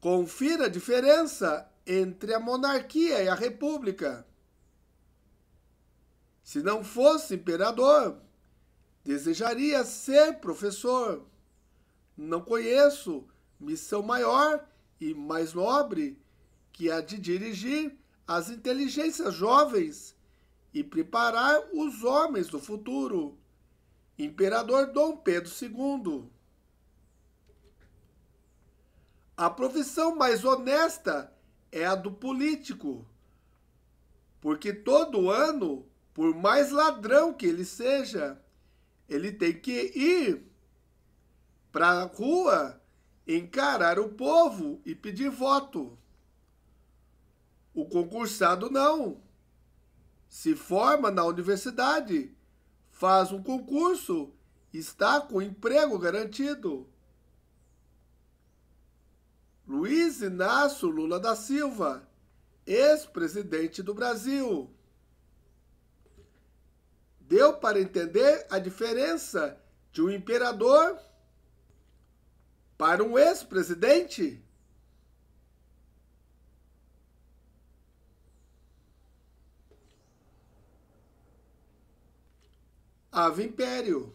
Confira a diferença entre a monarquia e a república. Se não fosse imperador, desejaria ser professor. Não conheço missão maior e mais nobre que a de dirigir as inteligências jovens e preparar os homens do futuro. Imperador Dom Pedro II. A profissão mais honesta é a do político, porque todo ano, por mais ladrão que ele seja, ele tem que ir para a rua encarar o povo e pedir voto. O concursado não. Se forma na universidade, faz um concurso, está com emprego garantido. Luiz Inácio Lula da Silva, ex-presidente do Brasil. Deu para entender a diferença de um imperador para um ex-presidente? Ave Império.